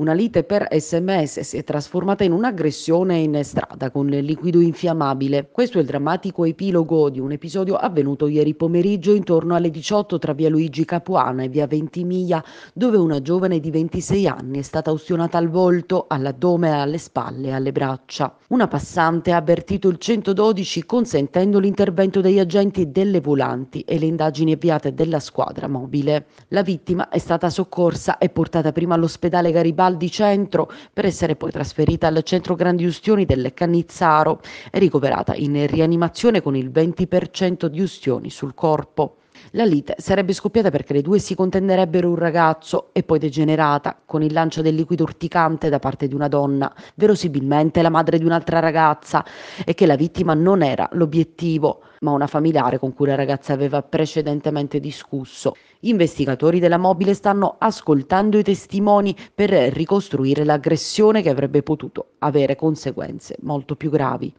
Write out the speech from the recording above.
Una lite per sms si è trasformata in un'aggressione in strada con il liquido infiammabile. Questo è il drammatico epilogo di un episodio avvenuto ieri pomeriggio intorno alle 18 tra via Luigi Capuana e via Ventimiglia, dove una giovane di 26 anni è stata ustionata al volto, all'addome, alle spalle e alle braccia. Una passante ha avvertito il 112 consentendo l'intervento degli agenti delle volanti e le indagini avviate della squadra mobile. La vittima è stata soccorsa e portata prima all'ospedale Garibaldi Val di Centro per essere poi trasferita al centro Grandi Ustioni del Cannizzaro e ricoverata in rianimazione con il 20% di ustioni sul corpo. La lite sarebbe scoppiata perché le due si contenderebbero un ragazzo e poi degenerata con il lancio del liquido urticante da parte di una donna, verosimilmente la madre di un'altra ragazza, e che la vittima non era l'obiettivo, ma una familiare con cui la ragazza aveva precedentemente discusso. Gli investigatori della mobile stanno ascoltando i testimoni per ricostruire l'aggressione che avrebbe potuto avere conseguenze molto più gravi.